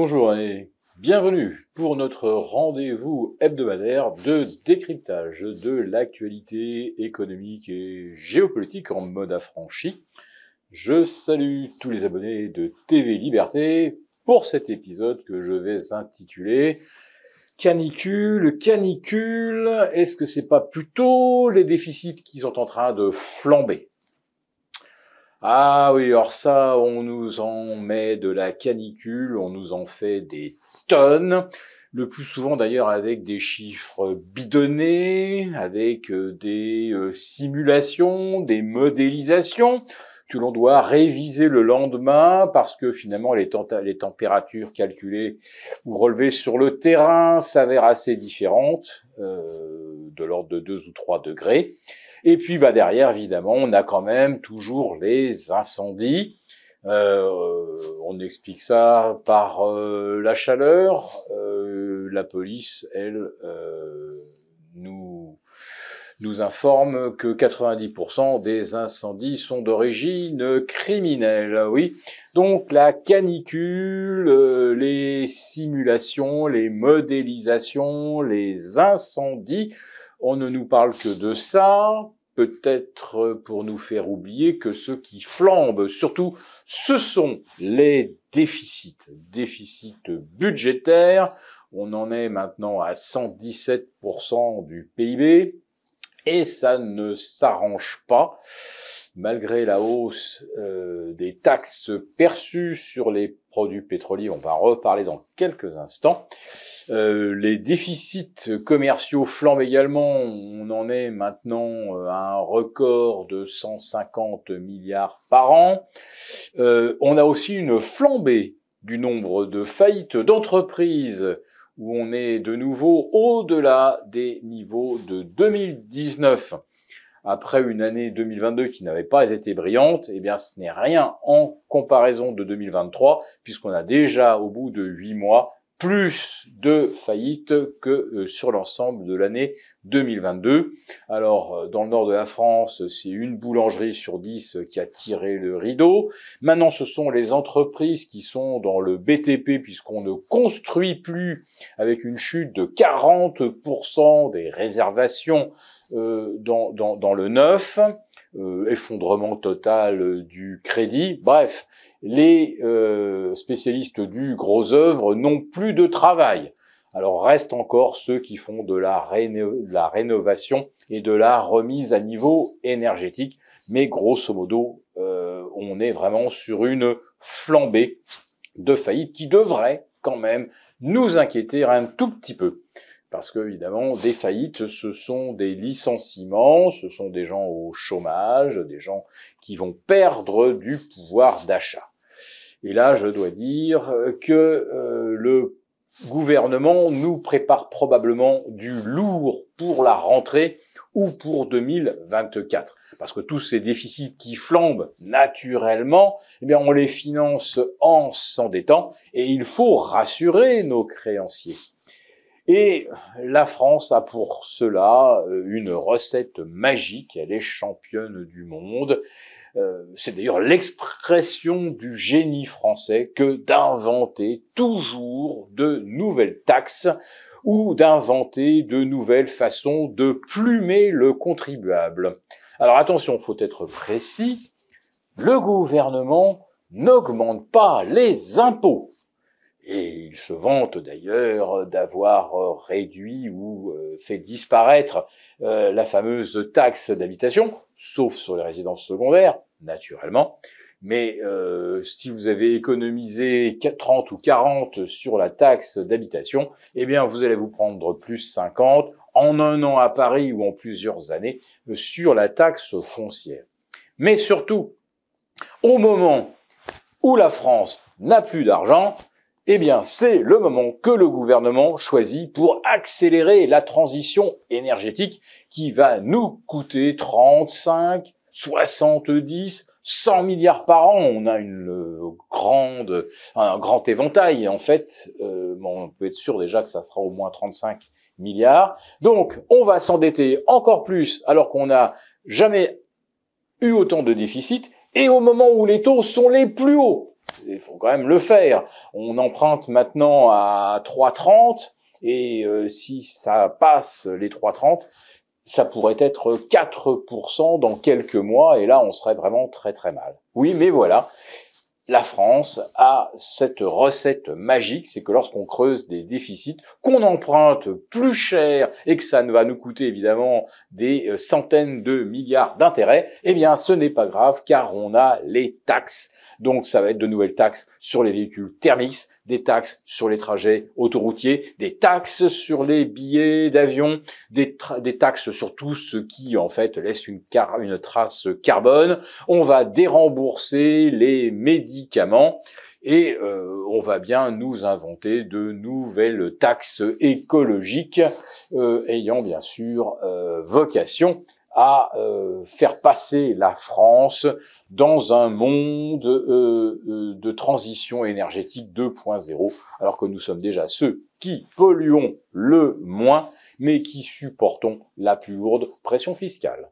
Bonjour et bienvenue pour notre rendez-vous hebdomadaire de décryptage de l'actualité économique et géopolitique en mode affranchi. Je salue tous les abonnés de TV Liberté pour cet épisode que je vais intituler canicule, canicule, est-ce que c'est pas plutôt les déficits qui sont en train de flamber ah oui, alors ça, on nous en met de la canicule, on nous en fait des tonnes, le plus souvent d'ailleurs avec des chiffres bidonnés, avec euh, des euh, simulations, des modélisations que l'on doit réviser le lendemain parce que finalement les, températures calculées ou relevées sur le terrain s'avèrent assez différentes, euh, de l'ordre de 2 ou 3 degrés. Et puis bah derrière, évidemment, on a quand même toujours les incendies. Euh, on explique ça par euh, la chaleur. Euh, la police, elle, nous nous informe que 90% des incendies sont d'origine criminelle. Ah oui, donc la canicule, les simulations, les modélisations, les incendies on ne nous parle que de ça, peut-être euh, pour nous faire oublier que ce qui flambe surtout, ce sont les déficits, déficits budgétaires. On en est maintenant à 117% du PIB et ça ne s'arrange pas malgré la hausse euh, des taxes perçues sur les produits pétroliers, on va reparler dans quelques instants. Euh, les déficits commerciaux flambent également. On en est maintenant euh, à un record de 150 milliards par an. on a aussi une flambée du nombre de faillites d'entreprises où on est de nouveau au-delà des niveaux de 2019 après une année 2022 qui n'avait pas été brillante, eh bien, ce n'est rien en comparaison de 2023, puisqu'on a déjà, au bout de huit mois, plus de faillites que euh, sur l'ensemble de l'année 2022. Alors, euh, dans le nord de la France, c'est une boulangerie sur dix euh, qui a tiré le rideau. Maintenant, ce sont les entreprises qui sont dans le BTP, puisqu'on ne construit plus avec une chute de 40% des réservations dans, dans le neuf. Euh, effondrement total euh, du crédit. Bref, les euh, spécialistes du gros œuvre n'ont plus de travail. Alors restent encore ceux qui font de la, rénovation et de la remise à niveau énergétique. Mais grosso modo, on est vraiment sur une flambée de faillite qui devrait quand même nous inquiéter un tout petit peu. Parce que, évidemment, des faillites, ce sont des licenciements, ce sont des gens au chômage, des gens qui vont perdre du pouvoir d'achat. Et là, je dois dire que euh, le gouvernement nous prépare probablement du lourd pour la rentrée ou pour 2024. Parce que tous ces déficits qui flambent naturellement, eh bien, on les finance en s'endettant et il faut rassurer nos créanciers. Et la France a pour cela euh, une recette magique, elle est championne du monde. Euh, c'est d'ailleurs l'expression du génie français que d'inventer toujours de nouvelles taxes ou d'inventer de nouvelles façons de plumer le contribuable. Alors attention, faut être précis, le gouvernement n'augmente pas les impôts. Et il se vante d'ailleurs d'avoir euh, réduit ou euh, fait disparaître euh, la fameuse taxe d'habitation, sauf sur les résidences secondaires, naturellement. Mais si vous avez économisé 30 ou 40 sur la taxe d'habitation, eh bien vous allez vous prendre plus 50 en un an à Paris ou en plusieurs années sur la taxe foncière. Mais surtout, au moment où la France n'a plus d'argent, eh bien, c'est le moment que le gouvernement choisit pour accélérer la transition énergétique qui va nous coûter 35, 70, 100 milliards par an. On a une euh, grande, un grand éventail, en fait. Euh, on peut être sûr déjà que ça sera au moins 35 milliards. Donc, on va s'endetter encore plus alors qu'on n'a jamais eu autant de déficit et au moment où les taux sont les plus hauts il faut quand même le faire. On emprunte maintenant à 3,30 et euh, si ça passe les 3,30, ça pourrait être 4% dans quelques mois et là on serait vraiment très très mal. Oui, mais voilà la France a cette recette magique, c'est que lorsqu'on creuse des déficits, qu'on emprunte plus cher et que ça ne va nous coûter évidemment des euh, centaines de milliards d'intérêts, eh bien ce n'est pas grave car on a les taxes. Donc ça va être de nouvelles taxes sur les véhicules thermiques, des taxes sur les trajets autoroutiers, des taxes sur les billets d'avion, des, taxes sur tout ce qui en fait laisse une, trace carbone. On va dérembourser les médicaments et euh, on va bien nous inventer de nouvelles taxes écologiques euh, ayant bien sûr euh, vocation à euh, faire passer la France dans un monde euh, euh, de transition énergétique 2.0, alors que nous sommes déjà ceux qui polluons le moins, mais qui supportons la plus lourde pression fiscale.